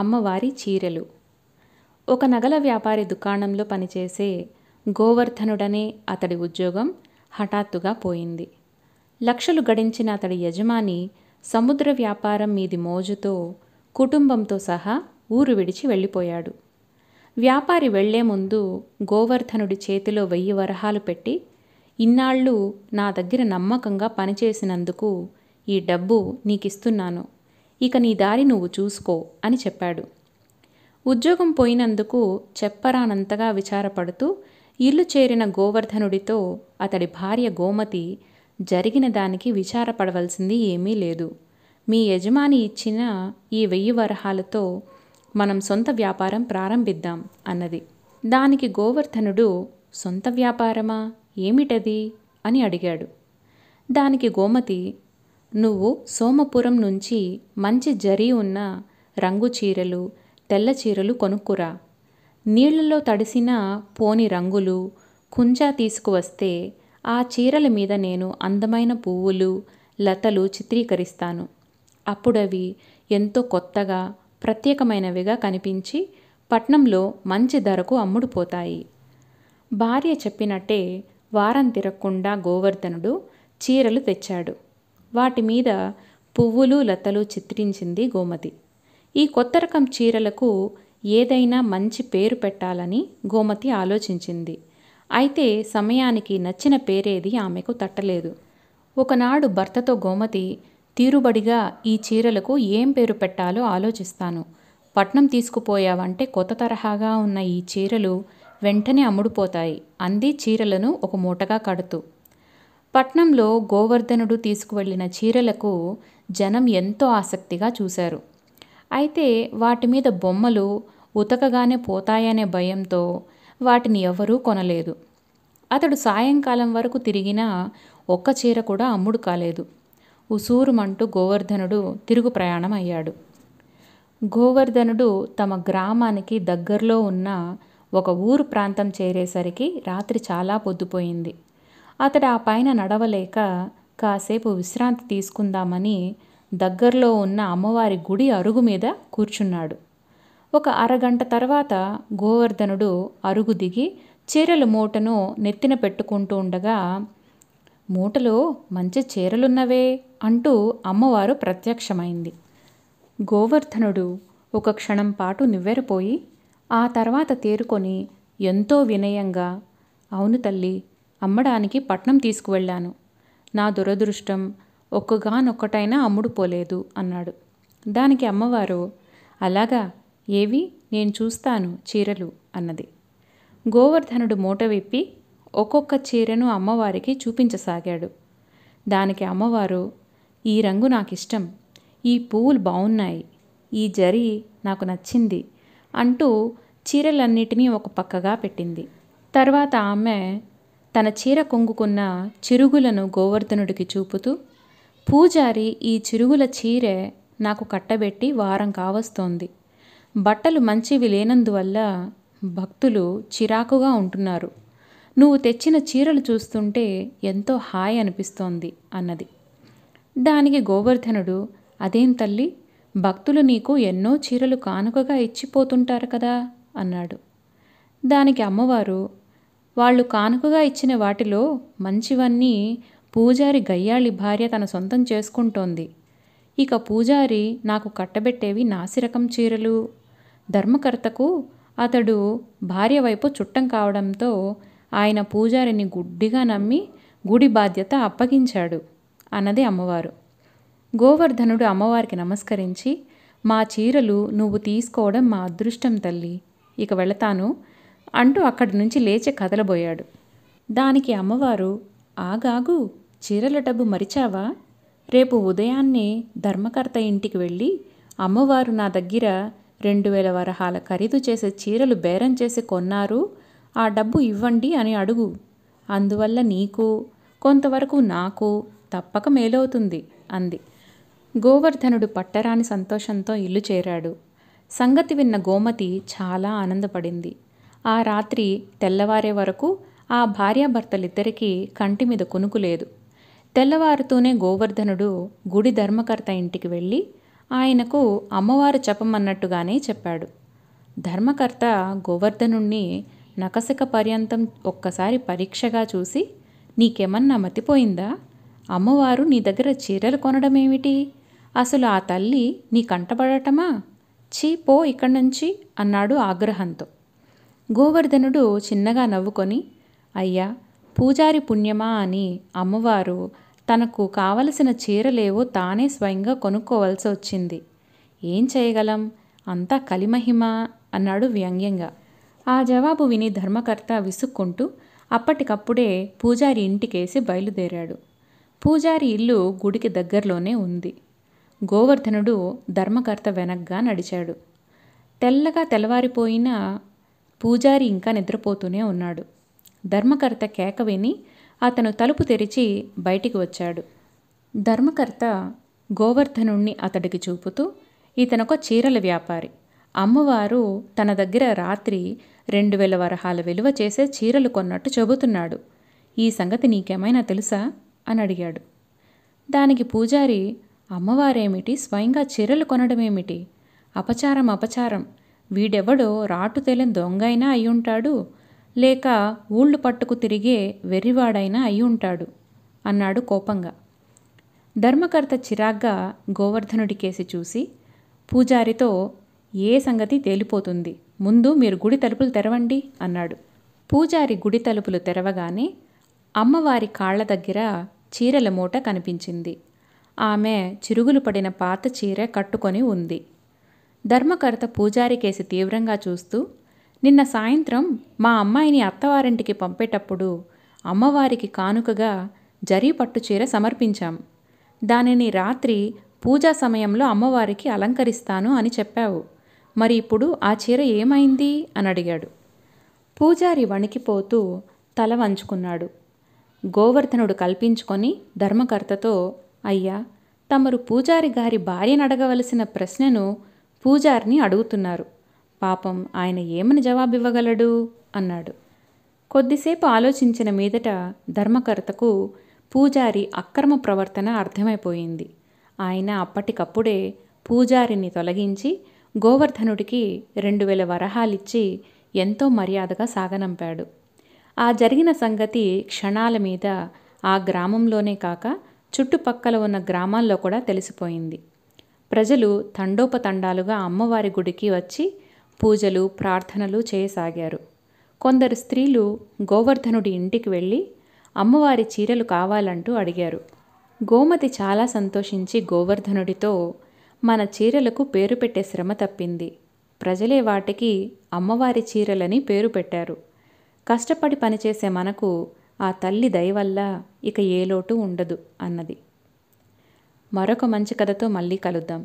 అమ్మవారి చీరలు ఒక నగల వ్యాపారి దుకాణంలో పనిచేసే గోవర్ధనుడనే అతడి ఉద్యోగం హఠాత్తుగా పోయింది లక్షలు గడించిన అతడి యజమాని సముద్ర వ్యాపారం మీది మోజుతో కుటుంబంతో సహా ఊరు విడిచి వెళ్ళిపోయాడు వ్యాపారి వెళ్లే ముందు గోవర్ధనుడి చేతిలో వెయ్యి వరహాలు పెట్టి ఇన్నాళ్ళు నా దగ్గర నమ్మకంగా పనిచేసినందుకు ఈ డబ్బు నీకిస్తున్నాను ఇక నీ దారి నువ్వు చూసుకో అని చెప్పాడు ఉద్యోగం పోయినందుకు చెప్పరానంతగా విచారపడుతూ ఇల్లు చేరిన గోవర్ధనుడితో అతడి భార్య గోమతి జరిగిన దానికి విచారపడవలసింది ఏమీ లేదు మీ యజమాని ఇచ్చిన ఈ వెయ్యి వరహాలతో మనం సొంత వ్యాపారం ప్రారంభిద్దాం అన్నది దానికి గోవర్ధనుడు సొంత వ్యాపారమా ఏమిటది అని అడిగాడు దానికి గోమతి నువ్వు సోమపురం నుంచి మంచి జరీ ఉన్న రంగు చీరలు తెల్ల చీరలు కొనుక్కురా నీళ్లలో తడిసిన పోని రంగులు కుంజా తీసుకువస్తే ఆ చీరల మీద నేను అందమైన పువ్వులు లతలు చిత్రీకరిస్తాను అప్పుడవి ఎంతో కొత్తగా ప్రత్యేకమైనవిగా కనిపించి పట్నంలో మంచి ధరకు అమ్ముడుపోతాయి భార్య చెప్పినట్టే వారం తిరగకుండా గోవర్ధనుడు చీరలు తెచ్చాడు వాటి మీద పువ్వులు లతలు చిత్రించింది గోమతి ఈ కొత్త రకం చీరలకు ఏదైనా మంచి పేరు పెట్టాలని గోమతి ఆలోచించింది అయితే సమయానికి నచ్చిన పేరేది ఆమెకు తట్టలేదు ఒకనాడు భర్తతో గోమతి తీరుబడిగా ఈ చీరలకు ఏం పేరు పెట్టాలో ఆలోచిస్తాను పట్నం తీసుకుపోయావంటే కొత్త తరహాగా ఉన్న ఈ చీరలు వెంటనే అమ్ముడుపోతాయి అంది చీరలను ఒక మూటగా కడుతూ పట్నంలో గోవర్ధనుడు తీసుకువెళ్ళిన చీరలకు జనం ఎంతో ఆసక్తిగా చూశారు అయితే వాటి మీద బొమ్మలు ఉతకగానే పోతాయనే భయంతో వాటిని ఎవరూ కొనలేదు అతడు సాయంకాలం వరకు తిరిగినా ఒక్క చీర కూడా అమ్ముడు కాలేదు ఉసూరుమంటూ గోవర్ధనుడు తిరుగు ప్రయాణం అయ్యాడు గోవర్ధనుడు తమ గ్రామానికి దగ్గరలో ఉన్న ఒక ఊరు ప్రాంతం చేరేసరికి రాత్రి చాలా పొద్దుపోయింది అతడు ఆ పైన నడవలేక కాసేపు విశ్రాంతి తీసుకుందామని దగ్గరలో ఉన్న అమ్మవారి గుడి అరుగు మీద కూర్చున్నాడు ఒక అరగంట తర్వాత గోవర్ధనుడు అరుగు దిగి చీరలు మూటను నెత్తిన పెట్టుకుంటూ ఉండగా మూటలో మంచి చీరలున్నవే అంటూ అమ్మవారు ప్రత్యక్షమైంది గోవర్ధనుడు ఒక క్షణం పాటు నివ్వెరపోయి ఆ తర్వాత తేరుకొని ఎంతో వినయంగా అవును తల్లి అమ్మడానికి పట్నం తీసుకువెళ్ళాను నా దురదృష్టం ఒక్కగానొక్కటైనా అమ్ముడు పోలేదు అన్నాడు దానికి అమ్మవారు అలాగా ఏవి నేను చూస్తాను చీరలు అన్నది గోవర్ధనుడు మూట విప్పి ఒక్కొక్క చీరను అమ్మవారికి చూపించసాగాడు దానికి అమ్మవారు ఈ రంగు నాకు ఇష్టం ఈ పువ్వులు బాగున్నాయి ఈ జరి నాకు నచ్చింది అంటూ చీరలన్నిటినీ ఒక పక్కగా పెట్టింది తర్వాత ఆమె తన చీర కొంగుకున్న చిరుగులను గోవర్ధనుడికి చూపుతూ పూజారి ఈ చిరుగుల చీరే నాకు కట్టబెట్టి వారం కావస్తోంది బట్టలు మంచివి లేనందువల్ల భక్తులు చిరాకుగా ఉంటున్నారు నువ్వు తెచ్చిన చీరలు చూస్తుంటే ఎంతో హాయ్ అనిపిస్తోంది అన్నది దానికి గోవర్ధనుడు అదేం తల్లి భక్తులు నీకు ఎన్నో చీరలు కానుకగా ఇచ్చిపోతుంటారు కదా అన్నాడు దానికి అమ్మవారు వాళ్ళు కానుకగా ఇచ్చిన వాటిలో మంచివన్నీ పూజారి గయ్యాళి భార్య తన సొంతం చేసుకుంటోంది ఇక పూజారి నాకు కట్టబెట్టేవి నాసిరకం చీరలు ధర్మకర్తకు అతడు భార్య వైపు చుట్టం కావడంతో ఆయన పూజారిని గుడ్డిగా నమ్మి గుడి బాధ్యత అప్పగించాడు అన్నది అమ్మవారు గోవర్ధనుడు అమ్మవారికి నమస్కరించి మా చీరలు నువ్వు తీసుకోవడం మా అదృష్టం తల్లి ఇక వెళతాను అంటూ అక్కడి నుంచి లేచి కదలబోయాడు దానికి అమ్మవారు ఆగాగు చీరల డబ్బు మరిచావా రేపు ఉదయాన్నే ధర్మకర్త ఇంటికి వెళ్ళి అమ్మవారు నా దగ్గర రెండు వేల వరహాల ఖరీదు చేసే చీరలు బేరం చేసి కొన్నారు ఆ డబ్బు ఇవ్వండి అని అడుగు అందువల్ల నీకు కొంతవరకు నాకు తప్పక మేలవుతుంది అంది గోవర్ధనుడు పట్టరాని సంతోషంతో ఇల్లు చేరాడు సంగతి విన్న గోమతి చాలా ఆనందపడింది ఆ రాత్రి తెల్లవారే వరకు ఆ భార్యాభర్తలిద్దరికీ కంటి మీద కొనుకు లేదు తెల్లవారుతూనే గోవర్ధనుడు గుడి ధర్మకర్త ఇంటికి వెళ్ళి ఆయనకు అమ్మవారు చెప్పమన్నట్టుగానే చెప్పాడు ధర్మకర్త గోవర్ధనుణ్ణి నకసిక పర్యంతం ఒక్కసారి పరీక్షగా చూసి నీకేమన్నా మతిపోయిందా అమ్మవారు నీ దగ్గర చీరలు కొనడమేమిటి అసలు ఆ తల్లి నీ కంటపడటమా చీ పో ఇక్కడి నుంచి అన్నాడు ఆగ్రహంతో గోవర్ధనుడు చిన్నగా నవ్వుకొని అయ్యా పూజారి పుణ్యమా అని అమ్మవారు తనకు కావలసిన చీరలేవో తానే స్వయంగా కొనుక్కోవలసి వచ్చింది ఏం చేయగలం అంతా కలిమహిమ అన్నాడు వ్యంగ్యంగా ఆ జవాబు విని ధర్మకర్త విసుక్కుంటూ అప్పటికప్పుడే పూజారి ఇంటికేసి బయలుదేరాడు పూజారి ఇల్లు గుడికి దగ్గరలోనే ఉంది గోవర్ధనుడు ధర్మకర్త వెనగ్గా నడిచాడు తెల్లగా తెల్లవారిపోయిన పూజారి ఇంకా నిద్రపోతూనే ఉన్నాడు ధర్మకర్త కేక విని అతను తలుపు తెరిచి బయటికి వచ్చాడు ధర్మకర్త గోవర్ధనుణ్ణి అతడికి చూపుతూ ఇతనొక చీరల వ్యాపారి అమ్మవారు తన దగ్గర రాత్రి రెండు వేల వరహాల విలువ చేసే చీరలు కొన్నట్టు చెబుతున్నాడు ఈ సంగతి నీకేమైనా తెలుసా అని అడిగాడు దానికి పూజారి అమ్మవారేమిటి స్వయంగా చీరలు కొనడమేమిటి అపచారం అపచారం వీడెవడో రాటు అయినా దొంగైనా అయ్యుంటాడు లేక ఊళ్ళు పట్టుకు తిరిగే వెర్రివాడైనా అయ్యుంటాడు అన్నాడు కోపంగా ధర్మకర్త చిరాగ్గా గోవర్ధనుడి కేసి చూసి పూజారితో ఏ సంగతి తేలిపోతుంది ముందు మీరు గుడి తలుపులు తెరవండి అన్నాడు పూజారి గుడి తలుపులు తెరవగానే అమ్మవారి కాళ్ల దగ్గర చీరల మూట కనిపించింది ఆమె చిరుగులు పడిన పాత చీర కట్టుకొని ఉంది ధర్మకర్త పూజారికేసి తీవ్రంగా చూస్తూ నిన్న సాయంత్రం మా అమ్మాయిని అత్తవారింటికి పంపేటప్పుడు అమ్మవారికి కానుకగా జరీ పట్టు చీర సమర్పించాం దానిని రాత్రి పూజా సమయంలో అమ్మవారికి అలంకరిస్తాను అని చెప్పావు మరి ఇప్పుడు ఆ చీర ఏమైంది అని అడిగాడు పూజారి వణికిపోతూ తల వంచుకున్నాడు గోవర్ధనుడు కల్పించుకొని ధర్మకర్తతో అయ్యా తమరు పూజారి గారి భార్యను అడగవలసిన ప్రశ్నను పూజారిని అడుగుతున్నారు పాపం ఆయన ఏమని జవాబివ్వగలడు అన్నాడు కొద్దిసేపు ఆలోచించిన మీదట ధర్మకర్తకు పూజారి అక్రమ ప్రవర్తన అర్థమైపోయింది ఆయన అప్పటికప్పుడే పూజారిని తొలగించి గోవర్ధనుడికి రెండు వేల వరహాలిచ్చి ఎంతో మర్యాదగా సాగనంపాడు ఆ జరిగిన సంగతి క్షణాల మీద ఆ గ్రామంలోనే కాక చుట్టుపక్కల ఉన్న గ్రామాల్లో కూడా తెలిసిపోయింది ప్రజలు తండోపతండాలుగా అమ్మవారి గుడికి వచ్చి పూజలు ప్రార్థనలు చేయసాగారు కొందరు స్త్రీలు గోవర్ధనుడి ఇంటికి వెళ్ళి అమ్మవారి చీరలు కావాలంటూ అడిగారు గోమతి చాలా సంతోషించి గోవర్ధనుడితో మన చీరలకు పేరు పెట్టే శ్రమ తప్పింది ప్రజలే వాటికి అమ్మవారి చీరలని పేరు పెట్టారు కష్టపడి పనిచేసే మనకు ఆ తల్లి దయవల్ల ఇక ఏ లోటు ఉండదు అన్నది మరొక మంచి కథతో మళ్ళీ కలుద్దాం